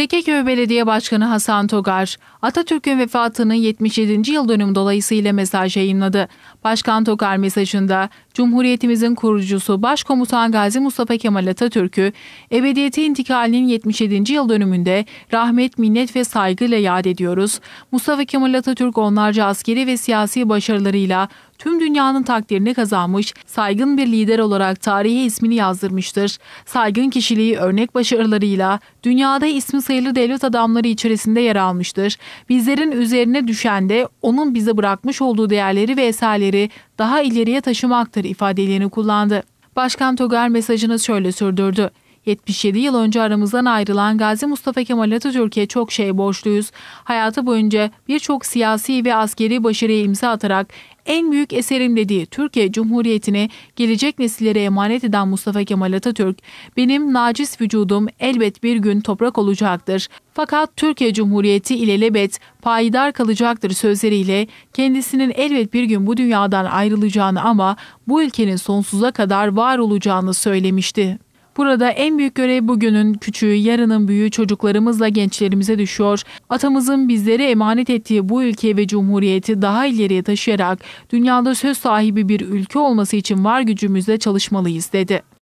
Tekeköy Belediye Başkanı Hasan Togar, Atatürk'ün vefatının 77. yıl dönümü dolayısıyla mesaj yayınladı. Başkan Togar mesajında Cumhuriyetimizin kurucusu Başkomutan Gazi Mustafa Kemal Atatürk'ü ebediyete intikalinin 77. yıl dönümünde rahmet, minnet ve saygıyla yad ediyoruz. Mustafa Kemal Atatürk onlarca askeri ve siyasi başarılarıyla tüm dünyanın takdirini kazanmış, saygın bir lider olarak tarihe ismini yazdırmıştır. Saygın kişiliği örnek başarılarıyla dünyada ismi sayılı devlet adamları içerisinde yer almıştır. Bizlerin üzerine düşen de onun bize bırakmış olduğu değerleri ve eserleri daha ileriye taşımaktır ifadelerini kullandı. Başkan Togar mesajını şöyle sürdürdü. 77 yıl önce aramızdan ayrılan Gazi Mustafa Kemal Atatürk'e çok şey borçluyuz. Hayatı boyunca birçok siyasi ve askeri başarıya imza atarak en büyük eserim dediği Türkiye Cumhuriyetini gelecek nesillere emanet eden Mustafa Kemal Atatürk, benim nacis vücudum elbet bir gün toprak olacaktır. Fakat Türkiye Cumhuriyeti ilelebet payidar kalacaktır sözleriyle kendisinin elbet bir gün bu dünyadan ayrılacağını ama bu ülkenin sonsuza kadar var olacağını söylemişti. Burada en büyük görev bugünün küçüğü, yarının büyüğü çocuklarımızla gençlerimize düşüyor. Atamızın bizlere emanet ettiği bu ülke ve cumhuriyeti daha ileriye taşıyarak dünyada söz sahibi bir ülke olması için var gücümüzle çalışmalıyız dedi.